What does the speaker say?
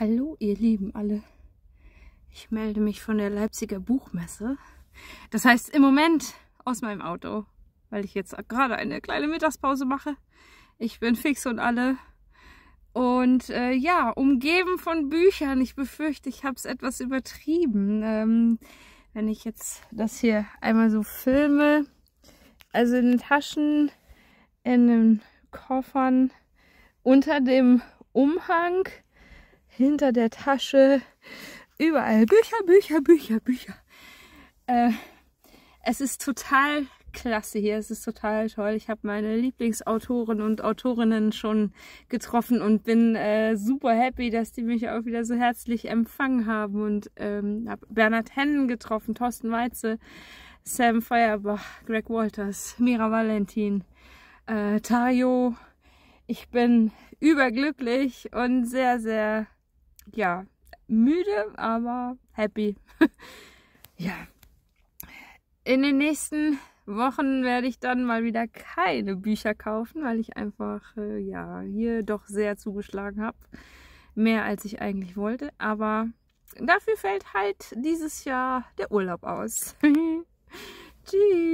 Hallo ihr Lieben alle. Ich melde mich von der Leipziger Buchmesse. Das heißt im Moment aus meinem Auto, weil ich jetzt gerade eine kleine Mittagspause mache. Ich bin fix und alle. Und äh, ja, umgeben von Büchern. Ich befürchte, ich habe es etwas übertrieben. Ähm, wenn ich jetzt das hier einmal so filme. Also in den Taschen, in den Koffern, unter dem Umhang hinter der Tasche, überall Bücher, Bücher, Bücher, Bücher. Äh, es ist total klasse hier, es ist total toll. Ich habe meine Lieblingsautoren und Autorinnen schon getroffen und bin äh, super happy, dass die mich auch wieder so herzlich empfangen haben. Und ähm, habe Bernhard Hennen getroffen, Thorsten Weize, Sam Feuerbach, Greg Walters, Mira Valentin, äh, Tario. Ich bin überglücklich und sehr, sehr ja, müde, aber happy. ja. In den nächsten Wochen werde ich dann mal wieder keine Bücher kaufen, weil ich einfach äh, ja hier doch sehr zugeschlagen habe. Mehr als ich eigentlich wollte. Aber dafür fällt halt dieses Jahr der Urlaub aus. Tschüss.